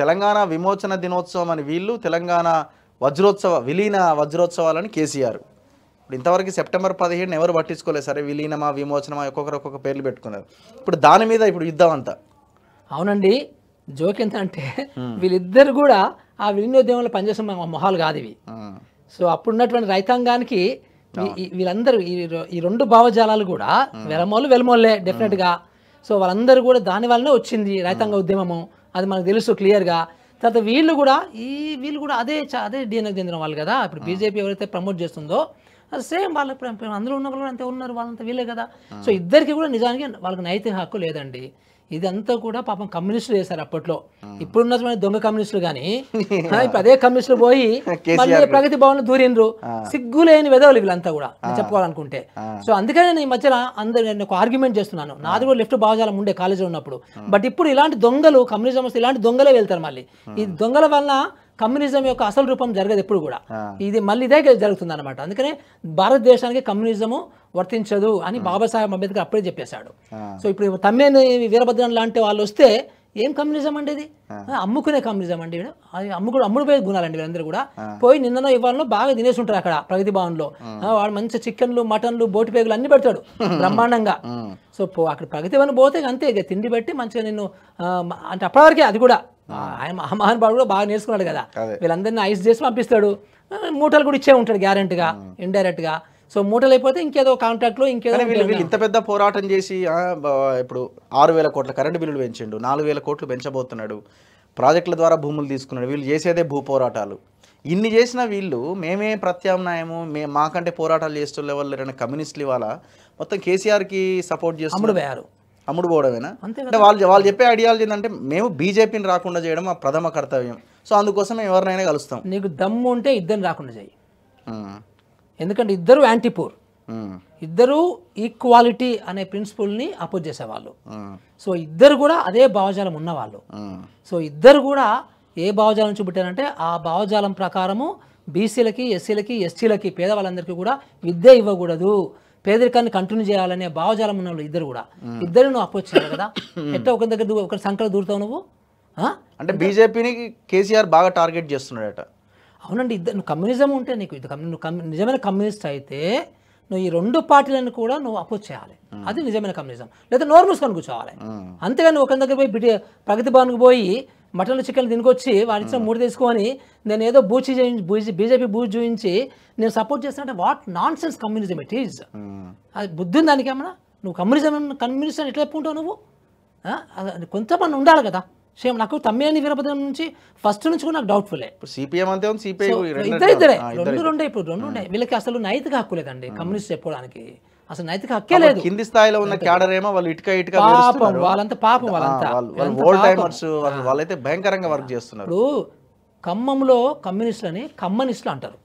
తెలంగాణ విమోచన దినోత్సవం అని వీళ్ళు తెలంగాణ వజ్రోత్సవ విలీన వజ్రోత్సవాలని కేసీఆర్ ఇప్పుడు ఇంతవరకు సెప్టెంబర్ పదిహేడుని ఎవరు పట్టించుకోలేదు సరే విలీనమా విమోచనమా ఒక్కొక్కరు ఒక్కొక్క పేర్లు పెట్టుకున్నారు ఇప్పుడు దాని మీద ఇప్పుడు యుద్ధం అంతా అవునండి జోక్ ఎంత అంటే వీళ్ళిద్దరు కూడా ఆ విలీనోద్యమంలో పనిచేస్తున్న మొహాలు కాదు ఇవి సో అప్పుడున్నటువంటి రైతాంగానికి వీళ్ళందరూ ఈ రెండు భావజాలాలు కూడా వెలమోలు వెలమోలే డెఫినెట్గా సో వాళ్ళందరూ కూడా దాని వల్లనే వచ్చింది రైతాంగ ఉద్యమము అది మనకు తెలుసు క్లియర్గా తర్వాత వీళ్ళు కూడా ఈ వీళ్ళు కూడా అదే అదే డిఎన్ఏకి చెందిన వాళ్ళు కదా ఇప్పుడు బీజేపీ ఎవరైతే ప్రమోట్ చేస్తుందో సేమ్ వాళ్ళ అందులో ఉన్న వాళ్ళు అంతే ఉన్నారు వాళ్ళంతా వీళ్ళే కదా సో ఇద్దరికి కూడా నిజానికి వాళ్ళకి నైతిక హక్కు లేదండి ఇదంతా కూడా పాపం కమ్యూనిస్టులు చేశారు అప్పట్లో ఇప్పుడున్నటువంటి దొంగ కమ్యూనిస్టులు కానీ ఇప్పుడు అదే కమ్యూనిస్టులు పోయి మళ్ళీ ప్రగతి భవన్ దూరిండ్రు సిగ్గులేని విధవులు వీళ్ళంతా కూడా చెప్పుకోవాలనుకుంటే సో అందుకనే నేను ఈ మధ్యన అందరు నేను ఒక ఆర్గ్యుమెంట్ చేస్తున్నాను నాది కూడా లెఫ్ట్ భావజాలం ఉండే కాలేజీ ఉన్నప్పుడు బట్ ఇప్పుడు ఇలాంటి దొంగలు కమ్యూనిజం వస్తే ఇలాంటి దొంగలే వెళ్తారు మళ్ళీ ఈ దొంగల వల్ల కమ్యూనిజం యొక్క అసలు రూపం జరగదు ఎప్పుడు కూడా ఇది మళ్ళీ ఇదే జరుగుతుంది అనమాట అందుకనే భారతదేశానికి కమ్యూనిజము వర్తించదు అని బాబాసాహెబ్ అంబేద్కర్ అప్పుడే చెప్పేశాడు సో ఇప్పుడు తమ్మేని వీరభద్రం లాంటి వాళ్ళు వస్తే ఏం కమ్యూనిజం అండి ఇది అమ్ముకునే కమ్యూనిజం అండి అది అమ్ముడు అమ్ముడుపోయే గుణాలండి వీళ్ళందరూ కూడా పోయి నిన్ననో ఇవాళ బాగా తినేసి ఉంటారు అక్కడ ప్రగతి భవన్లో వాడు మంచి చికెన్లు మటన్లు బోటి పేగులు అన్ని పెడతాడు బ్రహ్మాండంగా సో అక్కడ ప్రగతి భవన్ పోతే అంతే ఇక తిండి పెట్టి మంచిగా నిన్ను అంటే అప్పటివరకే అది కూడా ఆయన మహానుభావుడు కూడా బాగా నేర్చుకున్నాడు కదా వీళ్ళందరినీ ఐస్ చేసి పంపిస్తాడు మూటలు కూడా ఇచ్చే ఉంటాడు గ్యారెంట్గా ఇండైరెక్ట్గా సో మూటలైపోతే ఇంకేదో కాంట్రాక్ట్లో ఇంకేదో వీళ్ళు ఇంత పెద్ద పోరాటం చేసి ఇప్పుడు ఆరు వేల కోట్ల కరెంటు బిల్లులు పెంచిండు నాలుగు వేల కోట్లు పెంచబోతున్నాడు ప్రాజెక్టుల ద్వారా భూములు తీసుకున్నాడు వీళ్ళు చేసేదే భూ పోరాటాలు ఇన్ని చేసిన వీళ్ళు మేమే ప్రత్యామ్నాయము మే మాకంటే పోరాటాలు చేస్తున్న వాళ్ళు ఎవరైనా కమ్యూనిస్టులు ఇవాళ మొత్తం కేసీఆర్కి సపోర్ట్ చేస్తున్నారు అమ్ముడు పోవడమేనా అంటే వాళ్ళు వాళ్ళు చెప్పే ఐడియాలజీ ఏంటంటే మేము బీజేపీని రాకుండా చేయడం మా ప్రథమ కర్తవ్యం సో అందుకోసం మేము ఎవరినైనా కలుస్తాం నీకు దమ్ము ఉంటే ఇద్దరిని రాకుండా చేయి ఎందుకంటే ఇద్దరు యాంటీపూర్ ఇద్దరు ఈక్వాలిటీ అనే ప్రిన్సిపల్ని అపోజ్ చేసేవాళ్ళు సో hmm. ఇద్దరు కూడా అదే భావజాలం ఉన్నవాళ్ళు సో hmm. ఇద్దరు కూడా ఏ భావజాలం చూపెట్టారంటే ఆ భావజాలం ప్రకారము బీసీలకి ఎస్సీలకి ఎస్టీలకి పేదవాళ్ళందరికీ కూడా విద్య ఇవ్వకూడదు పేదరికాన్ని కంటిన్యూ చేయాలనే భావజాలం ఉన్న వాళ్ళు ఇద్దరు కూడా ఇద్దరు నువ్వు అపోజ్ చేయాలి కదా hmm. ఎట్లా ఒకరి దగ్గర ఒకరి సంఖ్యలో దూరుతావు నువ్వు అంటే బీజేపీని కేసీఆర్ బాగా టార్గెట్ చేస్తున్నాడట అవునండి ఇద్దరు నువ్వు కమ్యూనిజం ఉంటే నీకు ఇది నువ్వు నిజమైన కమ్యూనిస్ట్ అయితే నువ్వు ఈ రెండు పార్టీలను కూడా నువ్వు అపోజ్ చేయాలి అది నిజమైన కమ్యూనిజం లేదా నార్మల్స్ కను కూర్చోవాలి అంతేగాని ఒకరి దగ్గర పోయి బిడ్డ ప్రగతి భవన్కి పోయి మటన్లు చికెన్ తినుకొచ్చి వాడి ఇచ్చిన మూడు తీసుకొని నేను ఏదో బూచి చేయించి బీజేపీ బూజ్ చూపించి నేను సపోర్ట్ చేస్తానంటే what nonsense communism it is అది బుద్ధి దానికి ఏమన్నా నువ్వు కమ్యూనిజం కమ్యూనిజం ఎట్లా చెప్పుకుంటావు నువ్వు కొంతమంది ఉండాలి కదా సేమ్ నాకు తమ్మే అని వీరభద్రం నుంచి ఫస్ట్ నుంచి కూడా నాకు డౌట్ఫుల్లే సిపిఎం అంతే ఉంది సిపిఐ ఇద్దరే రెండు రెండే ఇప్పుడు రెండు ఉండే వీళ్ళకి అసలు నైతిక హక్కు లేదండి కమ్యూనిస్ట్ చెప్పుకోవడానికి అసలు నైతిక హక్కే లేదు కింది స్థాయిలో ఉన్న క్యాడర్ ఏమో వాళ్ళు ఇటుక ఇటుక పాపం వాళ్ళంతా పాపం వాళ్ళంతా ఓల్డ్ టైమర్స్ వాళ్ళైతే భయంకరంగా వర్క్ చేస్తున్నారు ఇప్పుడు ఖమ్మంలో అని కమ్మనిస్టులు అంటారు